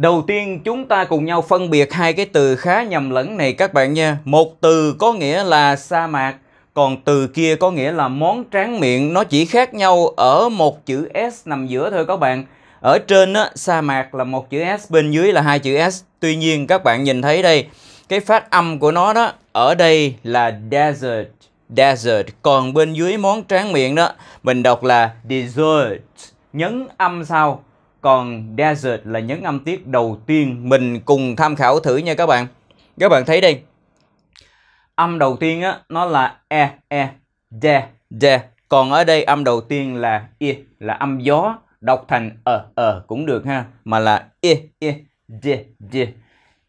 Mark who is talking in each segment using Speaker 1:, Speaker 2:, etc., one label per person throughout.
Speaker 1: Đầu tiên chúng ta cùng nhau phân biệt hai cái từ khá nhầm lẫn này các bạn nha. Một từ có nghĩa là sa mạc, còn từ kia có nghĩa là món tráng miệng. Nó chỉ khác nhau ở một chữ S nằm giữa thôi các bạn. Ở trên á, sa mạc là một chữ S, bên dưới là hai chữ S. Tuy nhiên các bạn nhìn thấy đây, cái phát âm của nó đó, ở đây là desert. Desert. Còn bên dưới món tráng miệng đó, mình đọc là dessert. Nhấn âm sau còn desert là nhấn âm tiết đầu tiên mình cùng tham khảo thử nha các bạn các bạn thấy đây âm đầu tiên á nó là e e de de còn ở đây âm đầu tiên là i là âm gió đọc thành ờ ờ cũng được ha mà là i i de de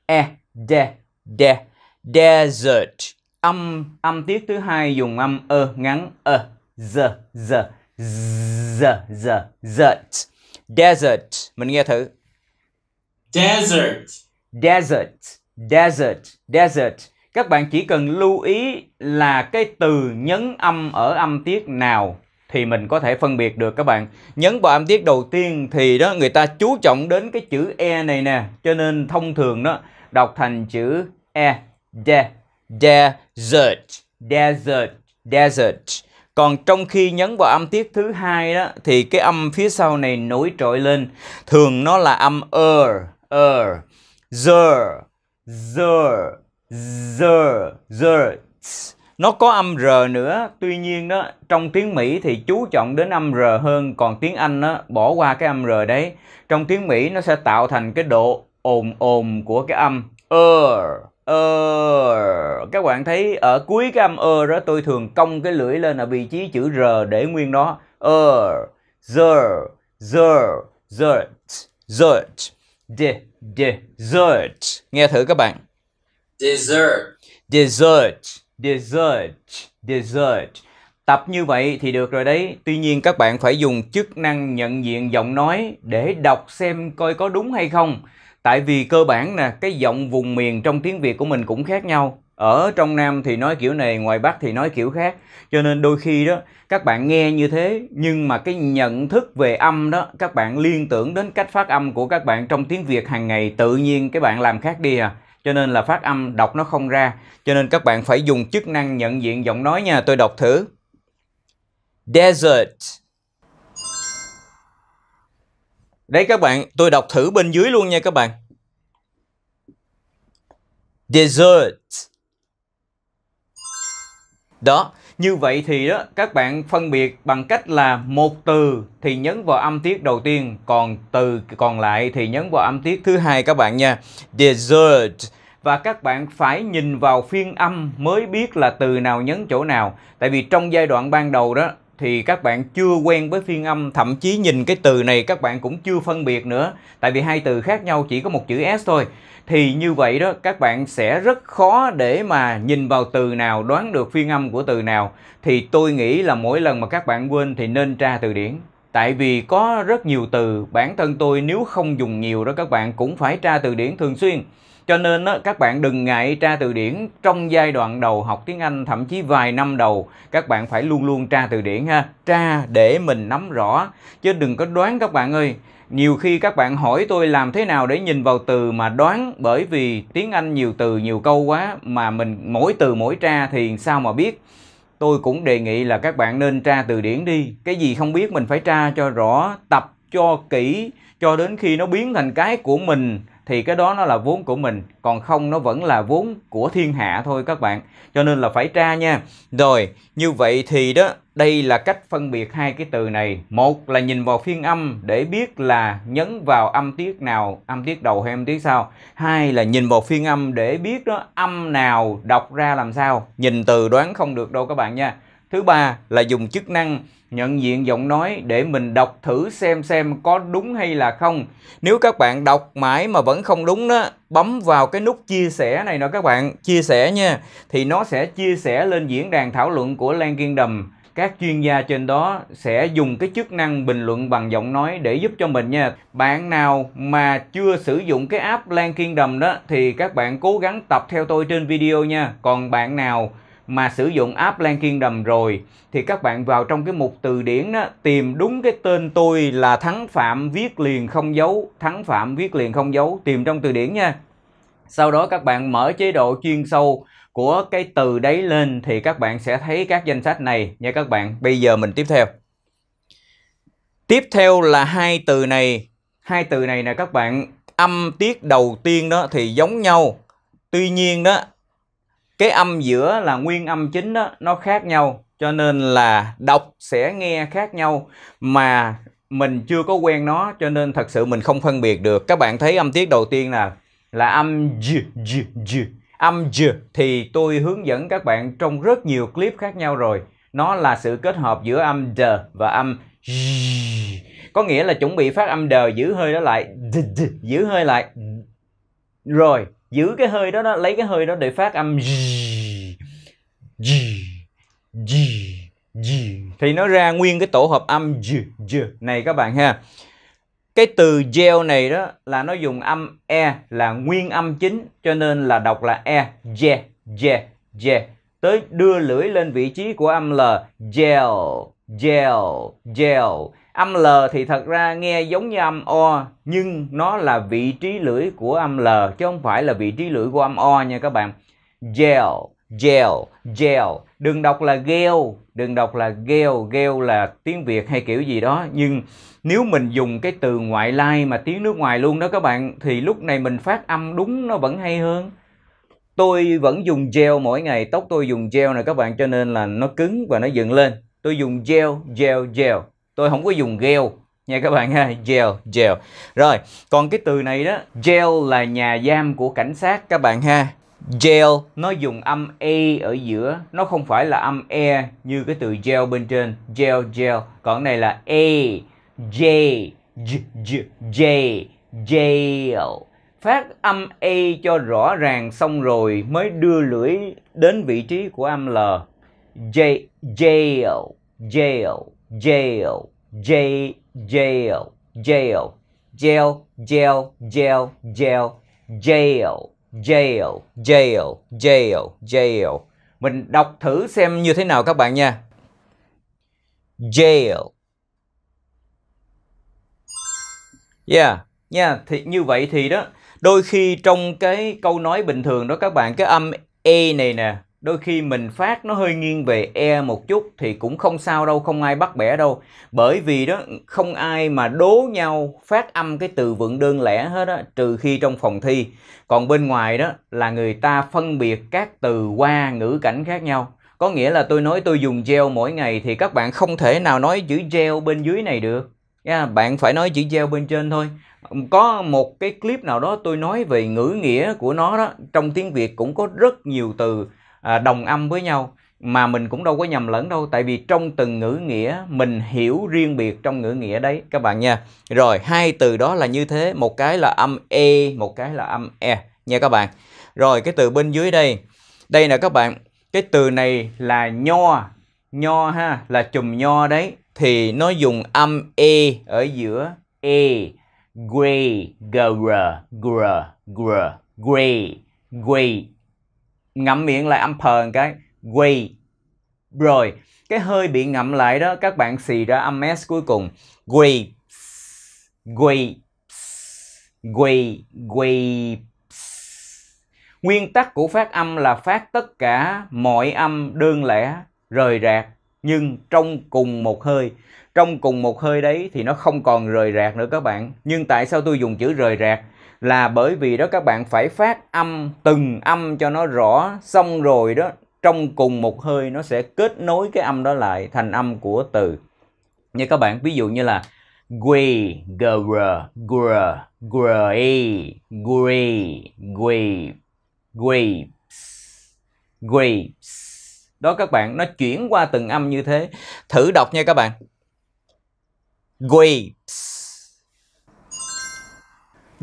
Speaker 1: e de de desert âm âm tiết thứ hai dùng âm ơ ngắn ơ z z z z z Desert. Mình nghe thử. Desert. Desert. Desert. Desert. Các bạn chỉ cần lưu ý là cái từ nhấn âm ở âm tiết nào thì mình có thể phân biệt được các bạn. Nhấn vào âm tiết đầu tiên thì đó người ta chú trọng đến cái chữ e này nè, cho nên thông thường đó đọc thành chữ e de desert desert desert còn trong khi nhấn vào âm tiết thứ hai đó thì cái âm phía sau này nổi trội lên. Thường nó là âm er er dơ, dơ, dơ, dơ. Nó có âm R nữa, tuy nhiên đó trong tiếng Mỹ thì chú trọng đến âm R hơn, còn tiếng Anh đó, bỏ qua cái âm R đấy. Trong tiếng Mỹ nó sẽ tạo thành cái độ ồn ồn của cái âm er ờ các bạn thấy ở cuối cái âm ơ đó tôi thường cong cái lưỡi lên ở vị trí chữ r để nguyên đó ờ giờ giờ giờ giờ de dessert nghe thử các bạn dessert dessert dessert dessert tập như vậy thì được rồi đấy tuy nhiên các bạn phải dùng chức năng nhận diện giọng nói để đọc xem coi có đúng hay không tại vì cơ bản nè cái giọng vùng miền trong tiếng việt của mình cũng khác nhau ở trong nam thì nói kiểu này ngoài bắc thì nói kiểu khác cho nên đôi khi đó các bạn nghe như thế nhưng mà cái nhận thức về âm đó các bạn liên tưởng đến cách phát âm của các bạn trong tiếng việt hàng ngày tự nhiên cái bạn làm khác đi à cho nên là phát âm đọc nó không ra cho nên các bạn phải dùng chức năng nhận diện giọng nói nha tôi đọc thử desert Đấy các bạn, tôi đọc thử bên dưới luôn nha các bạn. Dessert. Đó, như vậy thì đó các bạn phân biệt bằng cách là một từ thì nhấn vào âm tiết đầu tiên, còn từ còn lại thì nhấn vào âm tiết thứ hai các bạn nha. Dessert và các bạn phải nhìn vào phiên âm mới biết là từ nào nhấn chỗ nào. Tại vì trong giai đoạn ban đầu đó thì các bạn chưa quen với phiên âm thậm chí nhìn cái từ này các bạn cũng chưa phân biệt nữa tại vì hai từ khác nhau chỉ có một chữ s thôi thì như vậy đó các bạn sẽ rất khó để mà nhìn vào từ nào đoán được phiên âm của từ nào thì tôi nghĩ là mỗi lần mà các bạn quên thì nên tra từ điển tại vì có rất nhiều từ bản thân tôi nếu không dùng nhiều đó các bạn cũng phải tra từ điển thường xuyên cho nên đó, các bạn đừng ngại tra từ điển trong giai đoạn đầu học tiếng Anh thậm chí vài năm đầu các bạn phải luôn luôn tra từ điển ha tra để mình nắm rõ chứ đừng có đoán các bạn ơi nhiều khi các bạn hỏi tôi làm thế nào để nhìn vào từ mà đoán bởi vì tiếng Anh nhiều từ nhiều câu quá mà mình mỗi từ mỗi tra thì sao mà biết tôi cũng đề nghị là các bạn nên tra từ điển đi cái gì không biết mình phải tra cho rõ tập cho kỹ cho đến khi nó biến thành cái của mình thì cái đó nó là vốn của mình còn không nó vẫn là vốn của thiên hạ thôi các bạn cho nên là phải tra nha rồi như vậy thì đó đây là cách phân biệt hai cái từ này một là nhìn vào phiên âm để biết là nhấn vào âm tiết nào âm tiết đầu hay âm tiết sau hai là nhìn vào phiên âm để biết đó âm nào đọc ra làm sao nhìn từ đoán không được đâu các bạn nha thứ ba là dùng chức năng nhận diện giọng nói để mình đọc thử xem xem có đúng hay là không. Nếu các bạn đọc mãi mà vẫn không đúng đó, bấm vào cái nút chia sẻ này nè các bạn, chia sẻ nha, thì nó sẽ chia sẻ lên diễn đàn thảo luận của Lan Đầm Các chuyên gia trên đó sẽ dùng cái chức năng bình luận bằng giọng nói để giúp cho mình nha. Bạn nào mà chưa sử dụng cái app Lan Đầm đó thì các bạn cố gắng tập theo tôi trên video nha. Còn bạn nào mà sử dụng app Lan Kingdom rồi thì các bạn vào trong cái mục từ điển đó, tìm đúng cái tên tôi là Thắng Phạm viết liền không dấu, Thắng Phạm viết liền không dấu, tìm trong từ điển nha. Sau đó các bạn mở chế độ chuyên sâu của cái từ đấy lên thì các bạn sẽ thấy các danh sách này nha các bạn. Bây giờ mình tiếp theo. Tiếp theo là hai từ này, hai từ này nè các bạn, âm tiết đầu tiên đó thì giống nhau. Tuy nhiên đó cái âm giữa là nguyên âm chính đó nó khác nhau cho nên là đọc sẽ nghe khác nhau mà mình chưa có quen nó cho nên thật sự mình không phân biệt được các bạn thấy âm tiết đầu tiên là là âm j j j âm j thì tôi hướng dẫn các bạn trong rất nhiều clip khác nhau rồi nó là sự kết hợp giữa âm d và âm j có nghĩa là chuẩn bị phát âm d giữ hơi đó lại d, d, giữ hơi lại rồi giữ cái hơi đó đó lấy cái hơi đó để phát âm g g g g thì nó ra nguyên cái tổ hợp âm g g này các bạn ha cái từ gel này đó là nó dùng âm e là nguyên âm chính cho nên là đọc là e je je je tới đưa lưỡi lên vị trí của âm l gel gel gel âm l thì thật ra nghe giống như âm o nhưng nó là vị trí lưỡi của âm l chứ không phải là vị trí lưỡi của âm o nha các bạn gel gel gel đừng đọc là gel đừng đọc là gel gel là tiếng việt hay kiểu gì đó nhưng nếu mình dùng cái từ ngoại lai mà tiếng nước ngoài luôn đó các bạn thì lúc này mình phát âm đúng nó vẫn hay hơn tôi vẫn dùng gel mỗi ngày tóc tôi dùng gel này các bạn cho nên là nó cứng và nó dựng lên tôi dùng gel gel gel tôi không có dùng gel nha các bạn ha gel gel rồi còn cái từ này đó gel là nhà giam của cảnh sát các bạn ha gel nó dùng âm e ở giữa nó không phải là âm e như cái từ gel bên trên gel gel còn này là e j j j j jail phát âm e cho rõ ràng xong rồi mới đưa lưỡi đến vị trí của âm l j jail, jail, jail, jail, jail, jail, jail, jail, jail, jail, jail, jail, jail, jail, jail. Mình đọc thử xem như thế nào các bạn nha. Jail. Yeah, yeah, thì như vậy thì đó, đôi khi trong cái câu nói bình thường đó các bạn, cái âm e này nè, đôi khi mình phát nó hơi nghiêng về e một chút thì cũng không sao đâu không ai bắt bẻ đâu bởi vì đó không ai mà đố nhau phát âm cái từ vựng đơn lẻ hết á trừ khi trong phòng thi còn bên ngoài đó là người ta phân biệt các từ qua ngữ cảnh khác nhau có nghĩa là tôi nói tôi dùng gel mỗi ngày thì các bạn không thể nào nói chữ gel bên dưới này được yeah, bạn phải nói chữ gel bên trên thôi có một cái clip nào đó tôi nói về ngữ nghĩa của nó đó trong tiếng việt cũng có rất nhiều từ À, đồng âm với nhau mà mình cũng đâu có nhầm lẫn đâu tại vì trong từng ngữ nghĩa mình hiểu riêng biệt trong ngữ nghĩa đấy các bạn nha rồi hai từ đó là như thế một cái là âm e một cái là âm e nha các bạn rồi cái từ bên dưới đây đây nè các bạn cái từ này là nho nho ha là chùm nho đấy thì nó dùng âm e ở giữa e grey gr gr gr grey grey ngậm miệng lại âm phờ cái way rồi cái hơi bị ngậm lại đó các bạn xì ra âm s cuối cùng way way way way nguyên tắc của phát âm là phát tất cả mọi âm đơn lẻ rời rạc nhưng trong cùng một hơi trong cùng một hơi đấy thì nó không còn rời rạc nữa các bạn nhưng tại sao tôi dùng chữ rời rạc là bởi vì đó các bạn phải phát âm từng âm cho nó rõ xong rồi đó trong cùng một hơi nó sẽ kết nối cái âm đó lại thành âm của từ như các bạn ví dụ như là quy gr gr gray gray gray grapes grapes đó các bạn nó chuyển qua từng âm như thế thử đọc nha các bạn grapes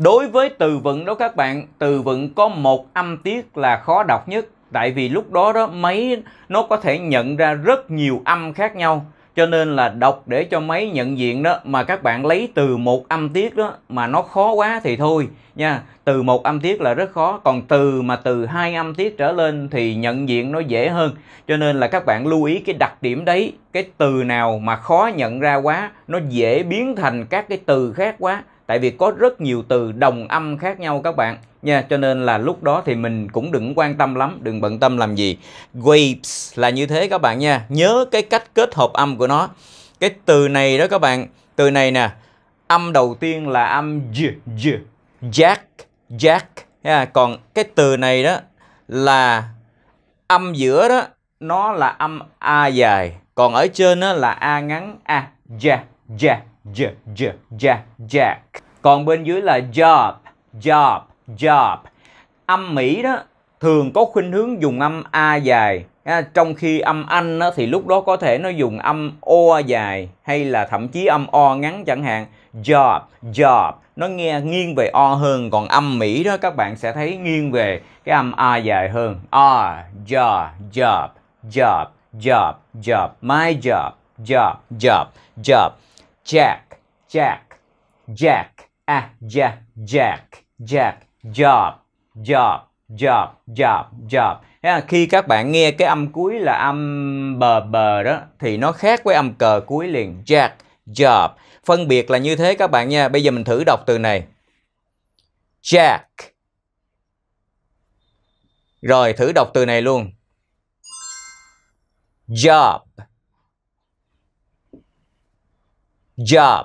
Speaker 1: Đối với từ vựng đó các bạn, từ vựng có một âm tiết là khó đọc nhất tại vì lúc đó đó máy nó có thể nhận ra rất nhiều âm khác nhau cho nên là đọc để cho máy nhận diện đó mà các bạn lấy từ một âm tiết đó mà nó khó quá thì thôi nha từ một âm tiết là rất khó còn từ mà từ hai âm tiết trở lên thì nhận diện nó dễ hơn cho nên là các bạn lưu ý cái đặc điểm đấy cái từ nào mà khó nhận ra quá nó dễ biến thành các cái từ khác quá tại vì có rất nhiều từ đồng âm khác nhau các bạn nha cho nên là lúc đó thì mình cũng đừng quan tâm lắm đừng bận tâm làm gì waves là như thế các bạn nha nhớ cái cách kết hợp âm của nó cái từ này đó các bạn từ này nè âm đầu tiên là âm j j jack jack ha. còn cái từ này đó là âm giữa đó nó là âm a dài còn ở trên đó là a ngắn a ja ja j j ja jack còn bên dưới là job job job âm mỹ đó thường có khuynh hướng dùng âm a dài à, trong khi âm anh đó, thì lúc đó có thể nó dùng âm o dài hay là thậm chí âm o ngắn chẳng hạn job job nó nghe nghiêng về o hơn còn âm mỹ đó các bạn sẽ thấy nghiêng về cái âm a dài hơn O, job job job job job my job job job job Jack, Jack, Jack, à, Jack, Jack, Jack, job, job, job, job, job. À, khi các bạn nghe cái âm cuối là âm bờ bờ đó thì nó khác với âm cờ cuối liền. Jack, job. Phân biệt là như thế các bạn nha. Bây giờ mình thử đọc từ này. Jack. Rồi thử đọc từ này luôn. Job. job.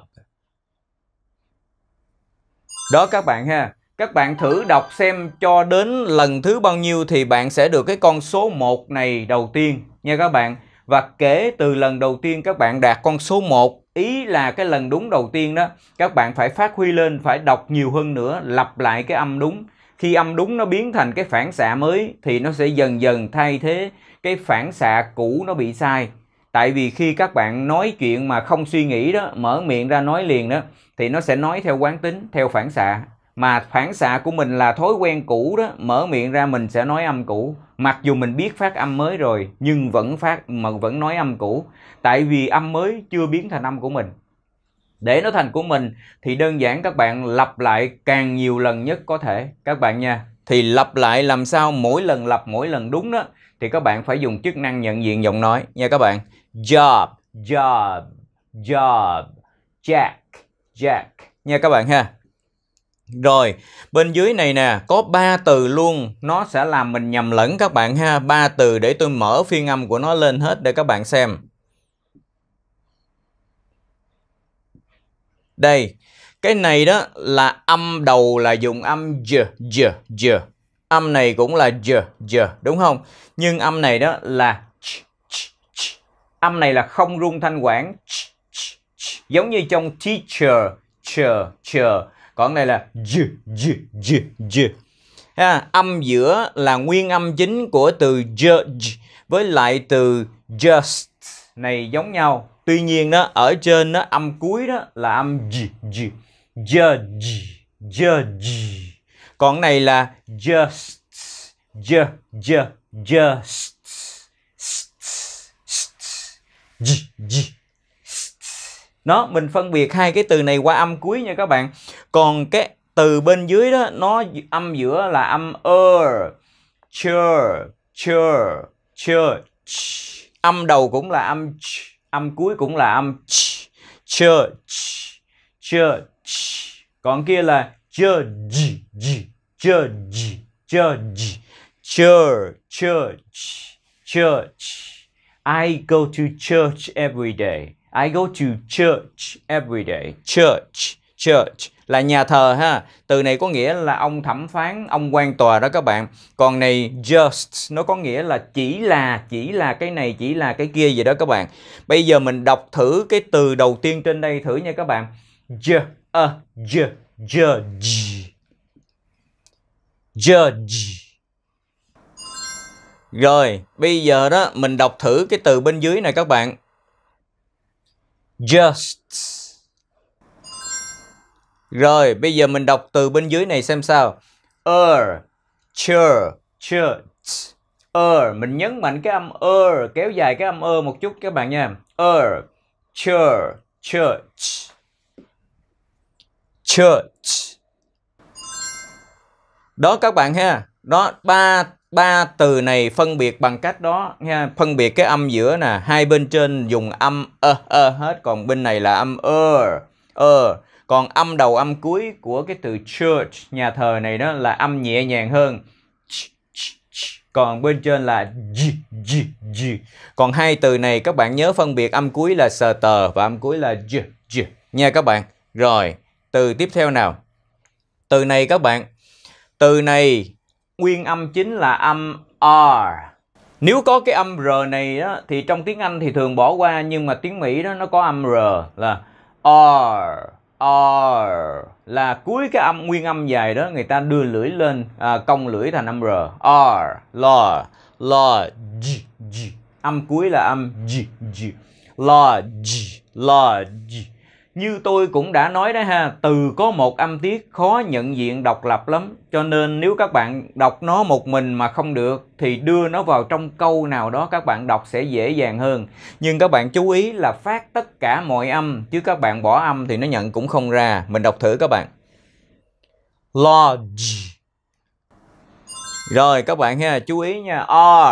Speaker 1: Đó các bạn ha. Các bạn thử đọc xem cho đến lần thứ bao nhiêu thì bạn sẽ được cái con số 1 này đầu tiên nha các bạn. Và kể từ lần đầu tiên các bạn đạt con số 1 ý là cái lần đúng đầu tiên đó các bạn phải phát huy lên phải đọc nhiều hơn nữa lặp lại cái âm đúng khi âm đúng nó biến thành cái phản xạ mới thì nó sẽ dần dần thay thế cái phản xạ cũ nó bị sai tại vì khi các bạn nói chuyện mà không suy nghĩ đó mở miệng ra nói liền đó thì nó sẽ nói theo quán tính theo phản xạ mà phản xạ của mình là thói quen cũ đó mở miệng ra mình sẽ nói âm cũ mặc dù mình biết phát âm mới rồi nhưng vẫn phát mà vẫn nói âm cũ tại vì âm mới chưa biến thành âm của mình để nó thành của mình thì đơn giản các bạn lặp lại càng nhiều lần nhất có thể các bạn nha thì lặp lại làm sao mỗi lần lặp mỗi lần đúng đó thì các bạn phải dùng chức năng nhận diện giọng nói nha các bạn job job job jack jack nha các bạn ha rồi bên dưới này nè có ba từ luôn nó sẽ làm mình nhầm lẫn các bạn ha ba từ để tôi mở phiên âm của nó lên hết để các bạn xem đây cái này đó là âm đầu là dùng âm j j j âm này cũng là j j đúng không nhưng âm này đó là ch, ch, ch. âm này là không rung thanh quản ch, ch, ch. giống như trong teacher chờ chờ còn này là j j j j ha, âm giữa là nguyên âm chính của từ judge với lại từ just này giống nhau tuy nhiên đó ở trên đó âm cuối đó là âm j j judge judge còn này là just j j just nó mình phân biệt hai cái từ này qua âm cuối nha các bạn còn cái từ bên dưới đó nó âm giữa là âm ơ chơ chơ chơ âm đầu cũng là âm ch, âm cuối cũng là âm ch, church church còn kia là judge judge judge church church church I go to church every day I go to church every day church church là nhà thờ ha từ này có nghĩa là ông thẩm phán ông quan tòa đó các bạn còn này just nó có nghĩa là chỉ là chỉ là cái này chỉ là cái kia gì đó các bạn bây giờ mình đọc thử cái từ đầu tiên trên đây thử nha các bạn just a j judge judge rồi bây giờ đó mình đọc thử cái từ bên dưới này các bạn just rồi bây giờ mình đọc từ bên dưới này xem sao er church church er mình nhấn mạnh cái âm er kéo dài cái âm er một chút các bạn nha er church church church. Đó các bạn ha. Đó ba ba từ này phân biệt bằng cách đó nha, phân biệt cái âm giữa nè, hai bên trên dùng âm ơ ơ hết còn bên này là âm ơ ơ. Còn âm đầu âm cuối của cái từ church nhà thờ này đó là âm nhẹ nhàng hơn. Còn bên trên là g, g, g. Còn hai từ này các bạn nhớ phân biệt âm cuối là sờ tờ và âm cuối là g, g. Nha các bạn. Rồi từ tiếp theo nào. Từ này các bạn, từ này nguyên âm chính là âm R. Nếu có cái âm R này đó, thì trong tiếng Anh thì thường bỏ qua nhưng mà tiếng Mỹ đó nó có âm R là R, R là cuối cái âm nguyên âm dài đó người ta đưa lưỡi lên à, cong lưỡi thành âm R. R, lo, lo, g, g. Âm cuối là âm g, g. Lodge, lodge như tôi cũng đã nói đó ha từ có một âm tiết khó nhận diện độc lập lắm cho nên nếu các bạn đọc nó một mình mà không được thì đưa nó vào trong câu nào đó các bạn đọc sẽ dễ dàng hơn nhưng các bạn chú ý là phát tất cả mọi âm chứ các bạn bỏ âm thì nó nhận cũng không ra mình đọc thử các bạn lodge rồi các bạn ha chú ý nha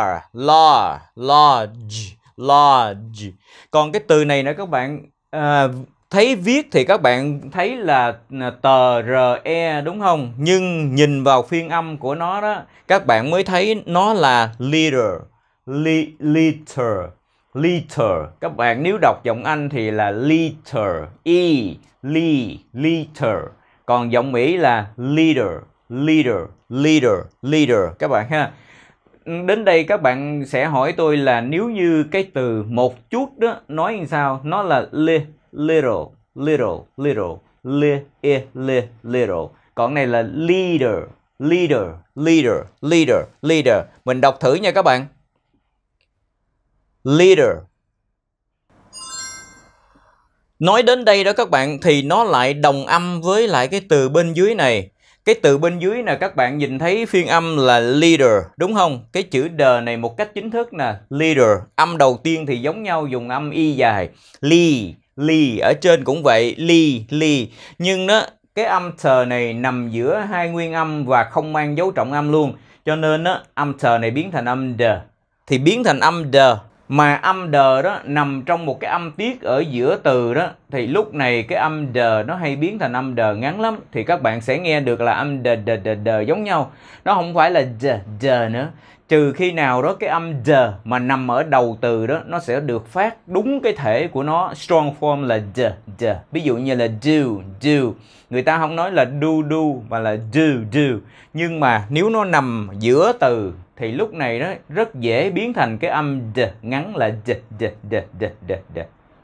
Speaker 1: r law lodge lodge còn cái từ này nữa các bạn uh, thấy viết thì các bạn thấy là à, tờ re đúng không nhưng nhìn vào phiên âm của nó đó các bạn mới thấy nó là liter li, liter liter các bạn nếu đọc giọng anh thì là liter e li liter còn giọng mỹ là leader leader leader leader các bạn ha đến đây các bạn sẽ hỏi tôi là nếu như cái từ một chút đó nói như sao nó là li little little little li e li little còn này là leader leader leader leader leader mình đọc thử nha các bạn leader nói đến đây đó các bạn thì nó lại đồng âm với lại cái từ bên dưới này cái từ bên dưới nè các bạn nhìn thấy phiên âm là leader đúng không? Cái chữ đờ này một cách chính thức nè, leader. Âm đầu tiên thì giống nhau dùng âm y dài. Li, Li ở trên cũng vậy, li, li. Nhưng đó, cái âm thờ này nằm giữa hai nguyên âm và không mang dấu trọng âm luôn. Cho nên đó, âm thờ này biến thành âm d. Thì biến thành âm d. Mà âm d đó nằm trong một cái âm tiết ở giữa từ đó. Thì lúc này cái âm d nó hay biến thành âm d ngắn lắm. Thì các bạn sẽ nghe được là âm d d d, d giống nhau. Nó không phải là d d nữa trừ khi nào đó cái âm d mà nằm ở đầu từ đó nó sẽ được phát đúng cái thể của nó strong form là d d ví dụ như là do do người ta không nói là do do mà là do do nhưng mà nếu nó nằm giữa từ thì lúc này nó rất dễ biến thành cái âm d ngắn là d d d d d d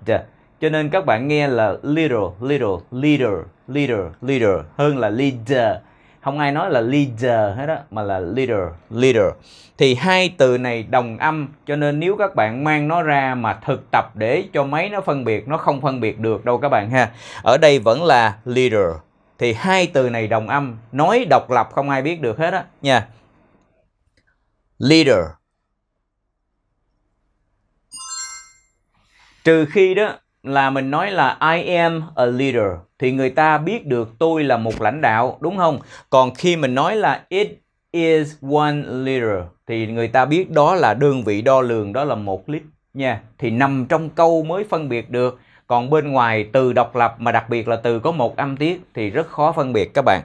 Speaker 1: d cho nên các bạn nghe là little little leader leader leader hơn là leader không ai nói là leader hết đó mà là leader leader thì hai từ này đồng âm cho nên nếu các bạn mang nó ra mà thực tập để cho máy nó phân biệt nó không phân biệt được đâu các bạn ha ở đây vẫn là leader thì hai từ này đồng âm nói độc lập không ai biết được hết á nha leader trừ khi đó là mình nói là I am a leader thì người ta biết được tôi là một lãnh đạo đúng không? Còn khi mình nói là it is one liter thì người ta biết đó là đơn vị đo lường đó là một lít nha. Thì nằm trong câu mới phân biệt được. Còn bên ngoài từ độc lập mà đặc biệt là từ có một âm tiết thì rất khó phân biệt các bạn.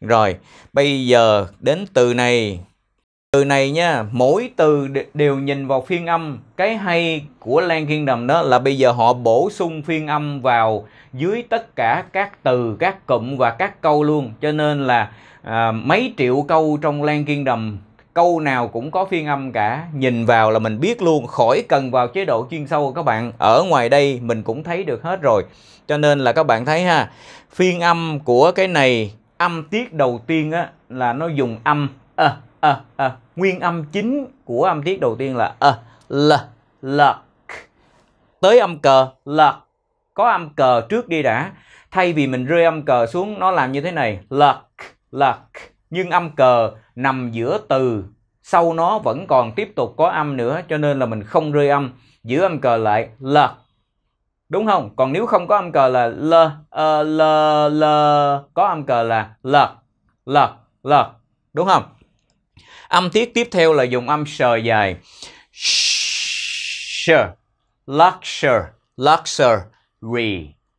Speaker 1: Rồi, bây giờ đến từ này từ này nha mỗi từ đều nhìn vào phiên âm cái hay của Lan Kingdom đó là bây giờ họ bổ sung phiên âm vào dưới tất cả các từ các cụm và các câu luôn cho nên là à, mấy triệu câu trong Lan Kingdom câu nào cũng có phiên âm cả nhìn vào là mình biết luôn khỏi cần vào chế độ chuyên sâu các bạn ở ngoài đây mình cũng thấy được hết rồi cho nên là các bạn thấy ha phiên âm của cái này âm tiết đầu tiên á là nó dùng âm à, à, à, nguyên âm chính của âm tiết đầu tiên là à, l l tới âm cờ l có âm cờ trước đi đã thay vì mình rơi âm cờ xuống nó làm như thế này l l nhưng âm cờ nằm giữa từ sau nó vẫn còn tiếp tục có âm nữa cho nên là mình không rơi âm giữ âm cờ lại l đúng không còn nếu không có âm cờ là l uh, l l có âm cờ là l l l đúng không Âm tiết tiếp theo là dùng âm sờ dài. Sh, luxury, luxury,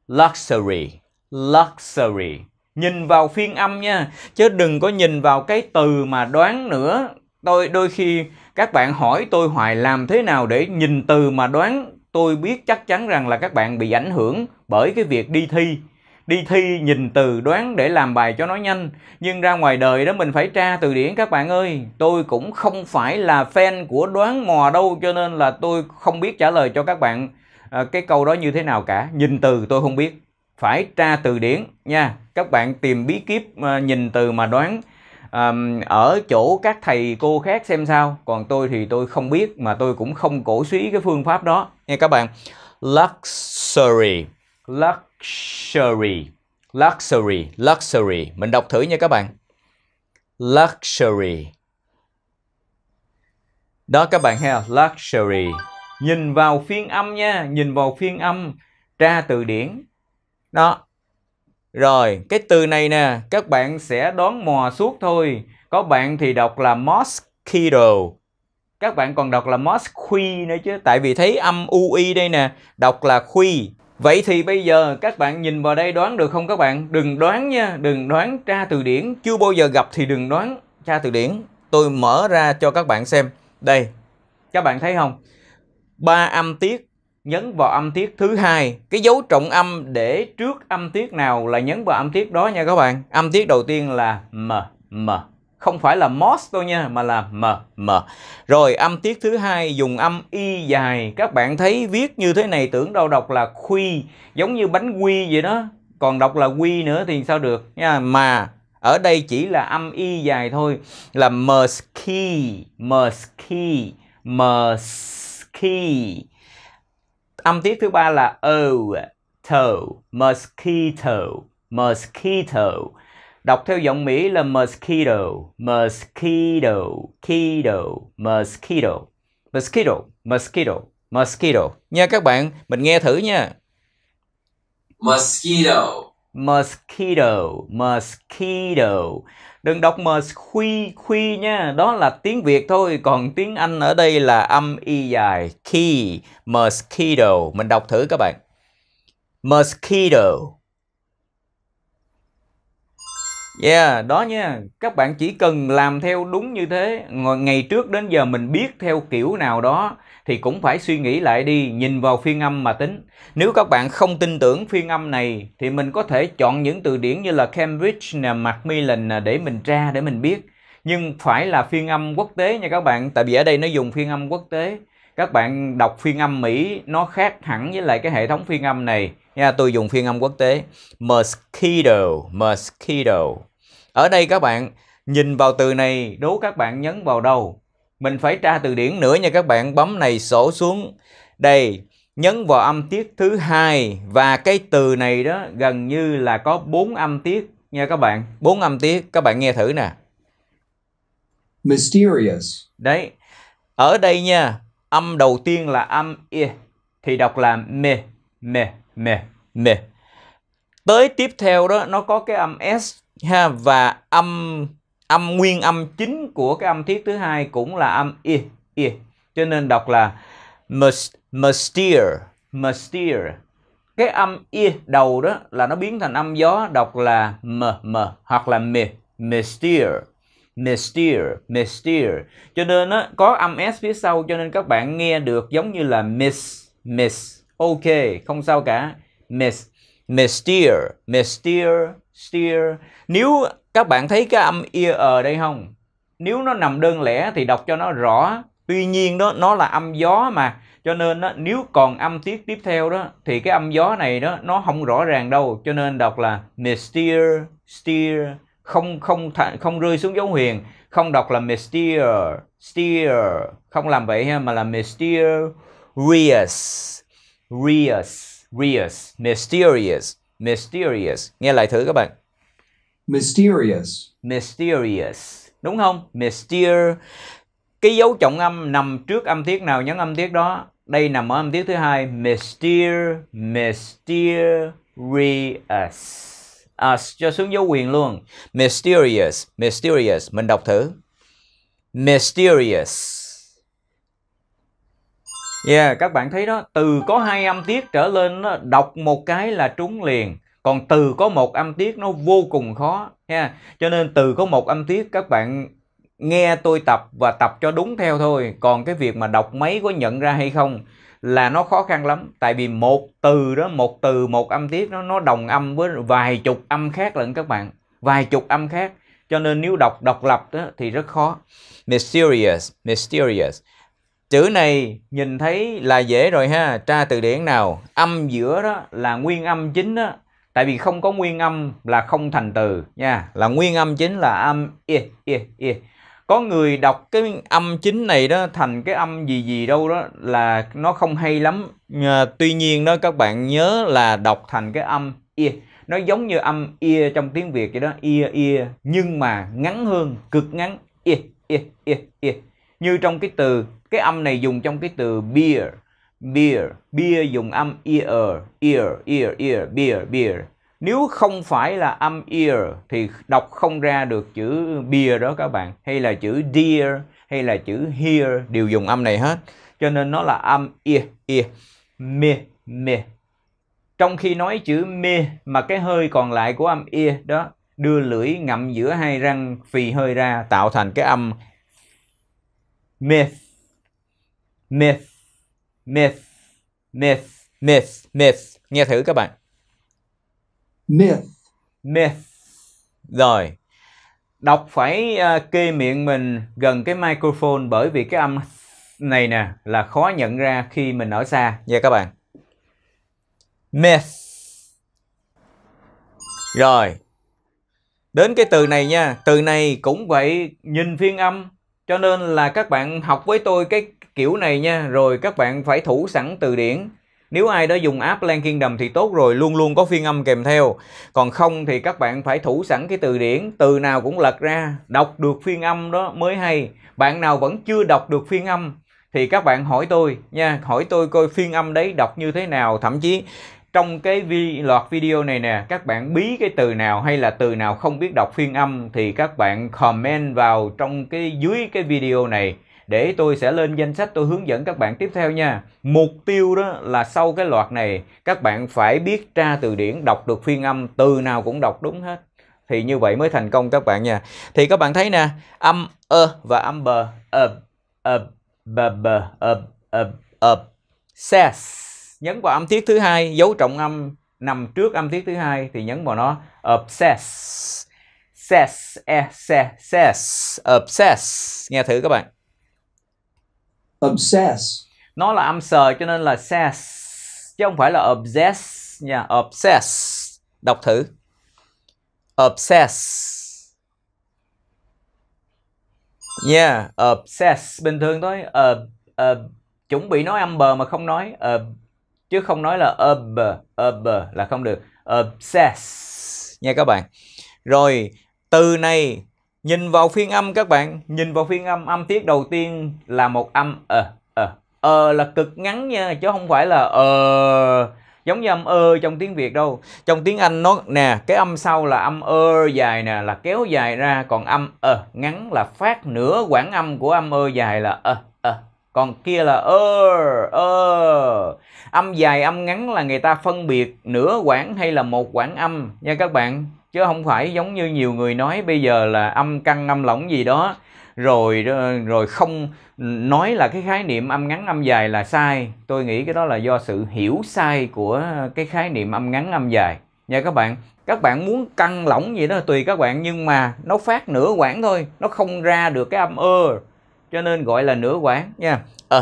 Speaker 1: luxury, luxury. Nhìn vào phiên âm nha, chứ đừng có nhìn vào cái từ mà đoán nữa. Tôi đôi khi các bạn hỏi tôi hoài làm thế nào để nhìn từ mà đoán tôi biết chắc chắn rằng là các bạn bị ảnh hưởng bởi cái việc đi thi đi thi nhìn từ đoán để làm bài cho nó nhanh nhưng ra ngoài đời đó mình phải tra từ điển các bạn ơi tôi cũng không phải là fan của đoán mò đâu cho nên là tôi không biết trả lời cho các bạn à, cái câu đó như thế nào cả nhìn từ tôi không biết phải tra từ điển nha các bạn tìm bí kíp à, nhìn từ mà đoán à, ở chỗ các thầy cô khác xem sao còn tôi thì tôi không biết mà tôi cũng không cổ suý cái phương pháp đó nha các bạn luxury luxury luxury luxury luxury mình đọc thử nha các bạn luxury đó các bạn ha luxury nhìn vào phiên âm nha nhìn vào phiên âm tra từ điển đó rồi cái từ này nè các bạn sẽ đoán mò suốt thôi có bạn thì đọc là mosquito các bạn còn đọc là mosque nữa chứ tại vì thấy âm ui đây nè đọc là khuy Vậy thì bây giờ các bạn nhìn vào đây đoán được không các bạn? Đừng đoán nha, đừng đoán tra từ điển. Chưa bao giờ gặp thì đừng đoán tra từ điển. Tôi mở ra cho các bạn xem. Đây, các bạn thấy không? Ba âm tiết nhấn vào âm tiết thứ hai cái dấu trọng âm để trước âm tiết nào là nhấn vào âm tiết đó nha các bạn âm tiết đầu tiên là m m không phải là MOS đâu nha mà là M M. Rồi âm tiết thứ hai dùng âm y dài, các bạn thấy viết như thế này tưởng đâu đọc là khuy, giống như bánh quy vậy đó, còn đọc là quy nữa thì sao được nha. Mà ở đây chỉ là âm y dài thôi là mski, mski, mski. Âm tiết thứ ba là o, to mosquito, mosquito Đọc theo giọng Mỹ là mosquito, mosquito, kido, mosquito, mosquito, mosquito, mosquito. Nha các bạn, mình nghe thử nha. Mosquito. Mosquito, mosquito. Đừng đọc mosquito khuy nha, đó là tiếng Việt thôi, còn tiếng Anh ở đây là âm y dài, key, mosquito. Mình đọc thử các bạn. Mosquito. Yeah, đó nha. Các bạn chỉ cần làm theo đúng như thế. Ngày trước đến giờ mình biết theo kiểu nào đó thì cũng phải suy nghĩ lại đi, nhìn vào phiên âm mà tính. Nếu các bạn không tin tưởng phiên âm này thì mình có thể chọn những từ điển như là Cambridge nè, Macmillan nè để mình tra để mình biết. Nhưng phải là phiên âm quốc tế nha các bạn, tại vì ở đây nó dùng phiên âm quốc tế. Các bạn đọc phiên âm Mỹ nó khác hẳn với lại cái hệ thống phiên âm này nha tôi dùng phiên âm quốc tế mosquito mosquito ở đây các bạn nhìn vào từ này đố các bạn nhấn vào đâu mình phải tra từ điển nữa nha các bạn bấm này sổ xuống đây nhấn vào âm tiết thứ hai và cái từ này đó gần như là có bốn âm tiết nha các bạn bốn âm tiết các bạn nghe thử nè mysterious đấy ở đây nha âm đầu tiên là âm e thì đọc là me me mê mê tới tiếp theo đó nó có cái âm s ha và âm âm nguyên âm chính của cái âm tiết thứ hai cũng là âm i i cho nên đọc là mustir mustir cái âm i đầu đó là nó biến thành âm gió đọc là m m hoặc là m mystere mystere mystere cho nên nó có âm s phía sau cho nên các bạn nghe được giống như là miss miss Ok, không sao cả. Mis, missteer, missteer, steer. Nếu các bạn thấy cái âm ear ở đây không? Nếu nó nằm đơn lẻ thì đọc cho nó rõ. Tuy nhiên đó nó là âm gió mà. Cho nên đó, nếu còn âm tiết tiếp theo đó thì cái âm gió này đó nó không rõ ràng đâu. Cho nên đọc là missteer, steer, không không không rơi xuống dấu huyền, không đọc là missteer, steer, không làm vậy ha mà là rears. Rius, Rius, mysterious, mysterious. Nghe lại thử các bạn. Mysterious. Mysterious. Đúng không? Mysterious. Cái dấu trọng âm nằm trước âm tiết nào nhấn âm tiết đó. Đây nằm ở âm tiết thứ hai. Mysterious, mysterious. À, Us cho xuống dấu quyền luôn. Mysterious, mysterious. Mình đọc thử. Mysterious. Yeah, dạ, các bạn thấy đó, từ có hai âm tiết trở lên nó đọc một cái là trúng liền. Còn từ có một âm tiết nó vô cùng khó ha. Cho nên từ có một âm tiết các bạn nghe tôi tập và tập cho đúng theo thôi. Còn cái việc mà đọc mấy có nhận ra hay không là nó khó khăn lắm. Tại vì một từ đó, một từ một âm tiết nó nó đồng âm với vài chục âm khác lẫn các bạn. Vài chục âm khác. Cho nên nếu đọc độc lập đó, thì rất khó. Mysterious, mysterious. Chữ này nhìn thấy là dễ rồi ha, tra từ điển nào. Âm giữa đó là nguyên âm chính đó. Tại vì không có nguyên âm là không thành từ nha, là nguyên âm chính là âm i i i Có người đọc cái âm chính này đó thành cái âm gì gì đâu đó là nó không hay lắm. À, tuy nhiên đó các bạn nhớ là đọc thành cái âm i Nó giống như âm i trong tiếng Việt vậy đó, i i nhưng mà ngắn hơn, cực ngắn i i i y. Như trong cái từ cái âm này dùng trong cái từ beer beer beer dùng âm ear ear ear ear beer beer nếu không phải là âm ear thì đọc không ra được chữ beer đó các bạn hay là chữ dear hay là chữ here đều dùng âm này hết cho nên nó là âm ear ear me me trong khi nói chữ me mà cái hơi còn lại của âm ear đó đưa lưỡi ngậm giữa hai răng phì hơi ra tạo thành cái âm me myth myth myth myth myth nghe thử các bạn myth myth rồi đọc phải uh, kê miệng mình gần cái microphone bởi vì cái âm này nè là khó nhận ra khi mình ở xa nha các bạn myth rồi đến cái từ này nha từ này cũng vậy nhìn phiên âm cho nên là các bạn học với tôi cái kiểu này nha rồi các bạn phải thủ sẵn từ điển nếu ai đó dùng app Lan đầm thì tốt rồi, luôn luôn có phiên âm kèm theo. Còn không thì các bạn phải thủ sẵn cái từ điển, từ nào cũng lật ra, đọc được phiên âm đó mới hay. Bạn nào vẫn chưa đọc được phiên âm thì các bạn hỏi tôi nha, hỏi tôi coi phiên âm đấy đọc như thế nào, thậm chí trong cái vi, loạt video này nè, các bạn bí cái từ nào hay là từ nào không biết đọc phiên âm thì các bạn comment vào trong cái dưới cái video này để tôi sẽ lên danh sách tôi hướng dẫn các bạn tiếp theo nha mục tiêu đó là sau cái loạt này các bạn phải biết tra từ điển đọc được phiên âm từ nào cũng đọc đúng hết thì như vậy mới thành công các bạn nha thì các bạn thấy nè âm ơ và âm bờ ơ ơ bờ bờ ơ ơ ơ ses nhấn vào âm tiết thứ hai dấu trọng âm nằm trước âm tiết thứ hai thì nhấn vào nó obsess ses e ses obsess nghe thử các bạn obsess nó là âm sờ cho nên là sess chứ không phải là obsess nha obsess đọc thử obsess yeah obsess bình thường thôi uh, uh, chuẩn bị nói âm bờ mà không nói uh, chứ không nói là ob ob là không được obsess nha các bạn rồi từ này Nhìn vào phiên âm các bạn, nhìn vào phiên âm âm tiết đầu tiên là một âm ờ ờ ờ là cực ngắn nha chứ không phải là ờ giống như âm ơ trong tiếng Việt đâu. Trong tiếng Anh nó nè, cái âm sau là âm ơ dài nè là kéo dài ra, còn âm ờ ngắn là phát nửa quãng âm của âm ơ dài là ờ ờ còn kia là ơ ơ âm dài âm ngắn là người ta phân biệt nửa quãng hay là một quãng âm nha các bạn chứ không phải giống như nhiều người nói bây giờ là âm căng âm lỏng gì đó rồi ờ, rồi không nói là cái khái niệm âm ngắn âm dài là sai tôi nghĩ cái đó là do sự hiểu sai của cái khái niệm âm ngắn âm dài nha các bạn các bạn muốn căng lỏng gì đó tùy các bạn nhưng mà nó phát nửa quãng thôi nó không ra được cái âm ơ cho nên gọi là nửa quãng nha à,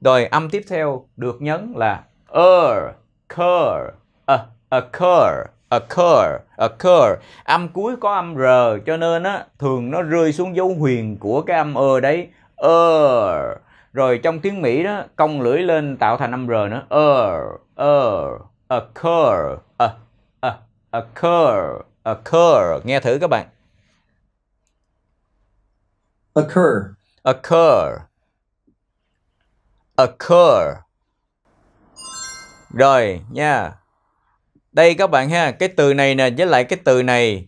Speaker 1: rồi âm tiếp theo được nhấn là er, ờ, occur a, occur occur occur âm cuối có âm r cho nên á thường nó rơi xuống dấu huyền của cái âm ơ e đấy ơ er. rồi trong tiếng mỹ đó cong lưỡi lên tạo thành âm r nữa ơ er, ơ er, occur a, ờ, a, ờ, occur occur nghe thử các bạn occur occur occur rồi nha yeah đây các bạn ha cái từ này nè với lại cái từ này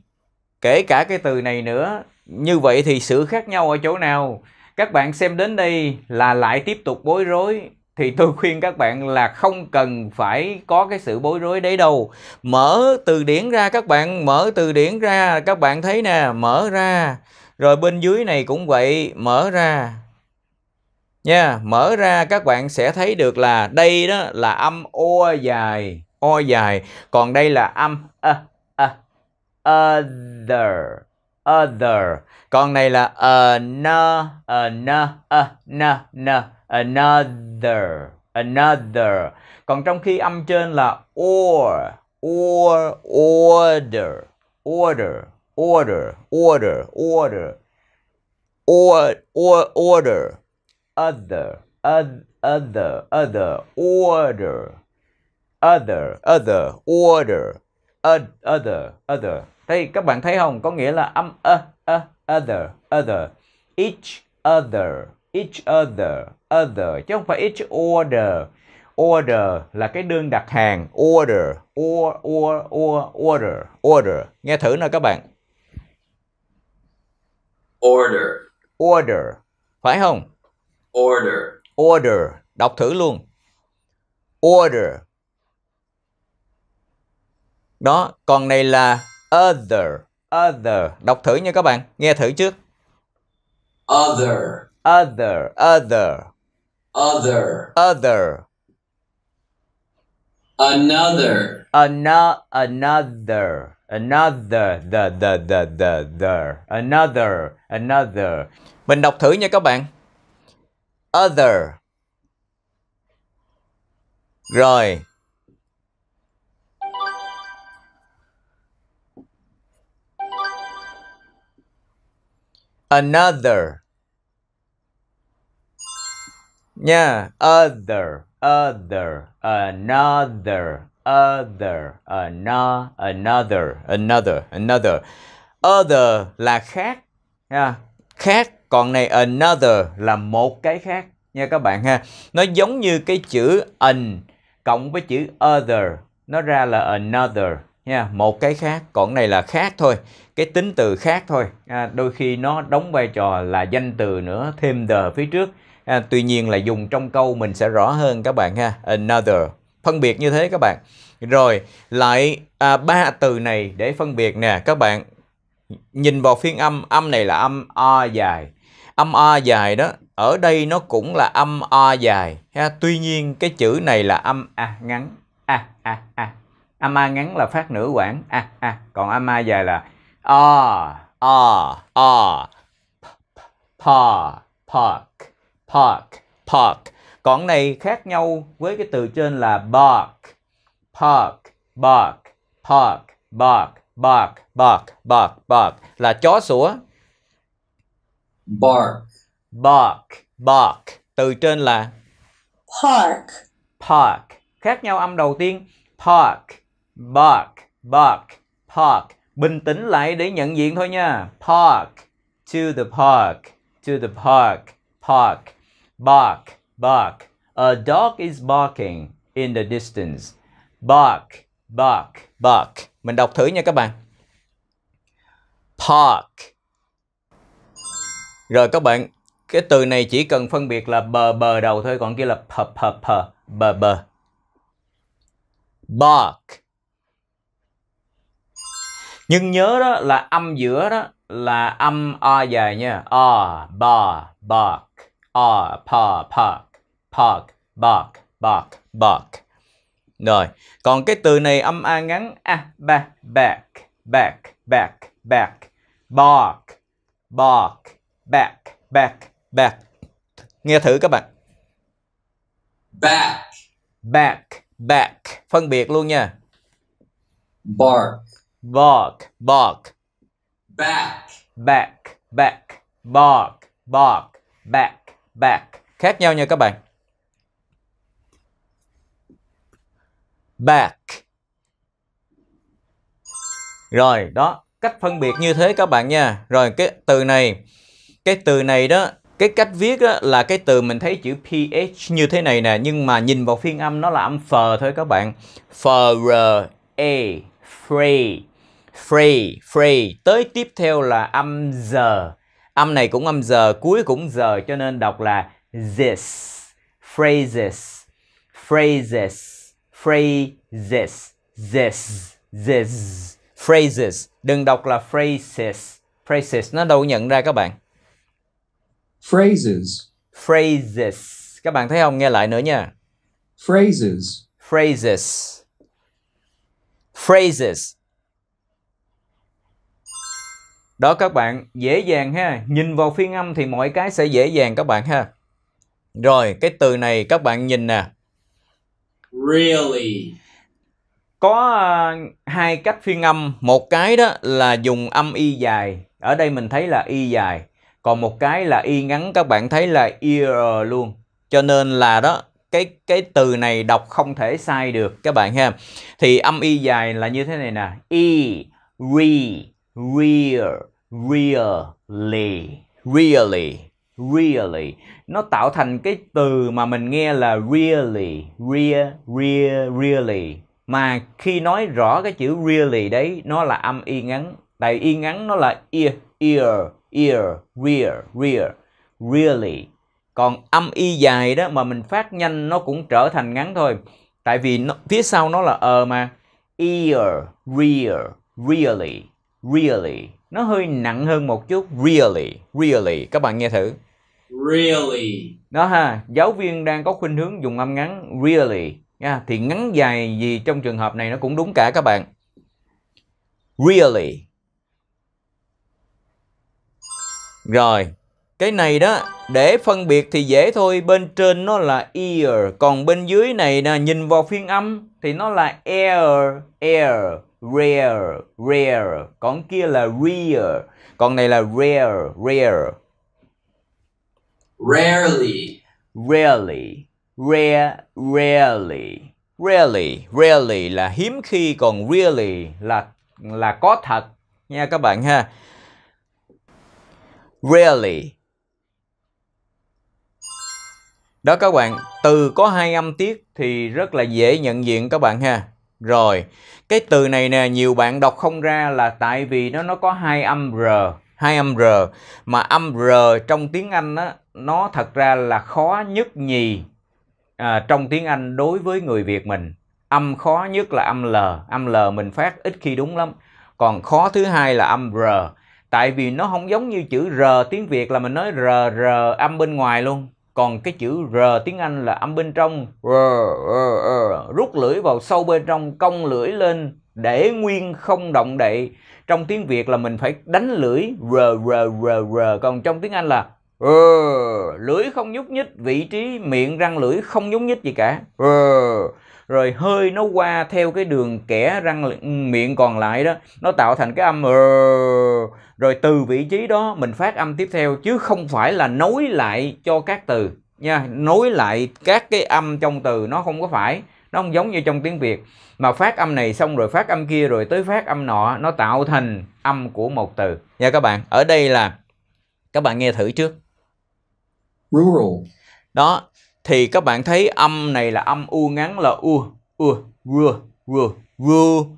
Speaker 1: kể cả cái từ này nữa như vậy thì sự khác nhau ở chỗ nào các bạn xem đến đây là lại tiếp tục bối rối thì tôi khuyên các bạn là không cần phải có cái sự bối rối đấy đâu mở từ điển ra các bạn mở từ điển ra các bạn thấy nè mở ra rồi bên dưới này cũng vậy mở ra nha mở ra các bạn sẽ thấy được là đây đó là âm o dài O dài. Còn đây là âm a, a, other. Other. Còn này là another, another, another, another. Còn trong khi âm trên là or, or, order, order, order, order, order, or, or, order, other, other, other, order other other order other other thì các bạn thấy không có nghĩa là âm a a other other each other each other other chứ không phải each order order là cái đơn đặt hàng order or or or order order nghe thử nào các bạn order order phải không order order đọc thử luôn order đó, còn này là other, other, đọc thử nha các bạn, nghe thử trước. Other, other, other. Other. Other. Another. Ano another. Another. The, the, the, the, the. Another. Another. Mình đọc thử nha các bạn. Other. Rồi. another nha other other another other another another another another other là khác nha khác còn này another là một cái khác nha các bạn ha nó giống như cái chữ an cộng với chữ other nó ra là another nha một cái khác còn này là khác thôi cái tính từ khác thôi à, đôi khi nó đóng vai trò là danh từ nữa thêm the phía trước à, tuy nhiên là dùng trong câu mình sẽ rõ hơn các bạn ha another phân biệt như thế các bạn rồi lại à, ba từ này để phân biệt nè các bạn nhìn vào phiên âm âm này là âm a dài âm a dài đó ở đây nó cũng là âm a dài ha tuy nhiên cái chữ này là âm a ngắn a a a ama ngắn là phát nửa quãng a à, a à. còn ama dài là o o o park park park park còn này khác nhau với cái từ trên là bark park bark park bark bark bark bark bark là chó sủa bark bark bark từ trên là park park khác nhau âm đầu tiên park Bark, bark, park. Bình tĩnh lại để nhận diện thôi nha. Park, to the park, to the park, park. Bark, bark. A dog is barking in the distance. Bark, bark, bark. Mình đọc thử nha các bạn. Park. Rồi các bạn, cái từ này chỉ cần phân biệt là bờ bờ đầu thôi, còn kia là p p p bờ bờ. Bark nhưng nhớ đó là âm giữa đó là âm a dài nha a ba bark a pa park park bark bark bark rồi còn cái từ này âm a ngắn a ba back back back back bark bark back back back nghe thử các bạn back back back phân biệt luôn nha bark bark, bark. Back. Back, back. Bark, bark. Back, back. Khác nhau nha các bạn. Back. Rồi, đó. Cách phân biệt như thế các bạn nha. Rồi, cái từ này, cái từ này đó, cái cách viết á, là cái từ mình thấy chữ PH như thế này nè. Nhưng mà nhìn vào phiên âm nó là âm phờ thôi các bạn. F-R-A. Free free, free. Tới tiếp theo là âm giờ. Âm này cũng âm giờ, cuối cũng giờ cho nên đọc là this, phrases, phrases, phrases, this, this, phrases. Đừng đọc là phrases. Phrases nó đâu nhận ra các bạn. Phrases. Phrases. Các bạn thấy không? Nghe lại nữa nha. Phrases. Phrases. Phrases đó các bạn dễ dàng ha nhìn vào phiên âm thì mọi cái sẽ dễ dàng các bạn ha rồi cái từ này các bạn nhìn nè really có uh, hai cách phiên âm một cái đó là dùng âm y dài ở đây mình thấy là y dài còn một cái là y ngắn các bạn thấy là ir luôn cho nên là đó cái cái từ này đọc không thể sai được các bạn ha thì âm y dài là như thế này nè e re real really really really nó tạo thành cái từ mà mình nghe là really real real really mà khi nói rõ cái chữ really đấy nó là âm y ngắn tại y ngắn nó là ear ear ear real, real, really còn âm y dài đó mà mình phát nhanh nó cũng trở thành ngắn thôi tại vì nó, phía sau nó là ờ mà ear real, really really nó hơi nặng hơn một chút really really các bạn nghe thử really đó ha giáo viên đang có khuynh hướng dùng âm ngắn really nha thì ngắn dài gì trong trường hợp này nó cũng đúng cả các bạn really rồi cái này đó để phân biệt thì dễ thôi bên trên nó là ear còn bên dưới này nè nhìn vào phiên âm thì nó là air air rare rare còn kia là rare còn này là rare rare rarely rarely rare rarely rarely rarely là hiếm khi còn really là là có thật nha các bạn ha rarely đó các bạn từ có hai âm tiết thì rất là dễ nhận diện các bạn ha rồi, cái từ này nè nhiều bạn đọc không ra là tại vì nó nó có hai âm r, hai âm r mà âm r trong tiếng Anh á nó thật ra là khó nhất nhì à, trong tiếng Anh đối với người Việt mình. Âm khó nhất là âm l, âm l mình phát ít khi đúng lắm. Còn khó thứ hai là âm r. Tại vì nó không giống như chữ r tiếng Việt là mình nói r r âm bên ngoài luôn còn cái chữ r tiếng anh là âm bên trong r, r, r, rút lưỡi vào sâu bên trong cong lưỡi lên để nguyên không động đậy trong tiếng việt là mình phải đánh lưỡi r r r r còn trong tiếng anh là r, lưỡi không nhúc nhích vị trí miệng răng lưỡi không nhúc nhích gì cả r rồi hơi nó qua theo cái đường kẻ răng ừ, miệng còn lại đó nó tạo thành cái âm rồi từ vị trí đó mình phát âm tiếp theo chứ không phải là nối lại cho các từ nha nối lại các cái âm trong từ nó không có phải nó không giống như trong tiếng Việt mà phát âm này xong rồi phát âm kia rồi tới phát âm nọ nó tạo thành âm của một từ nha các bạn ở đây là các bạn nghe thử trước rural đó thì các bạn thấy âm này là âm u ngắn là u u rural rural rural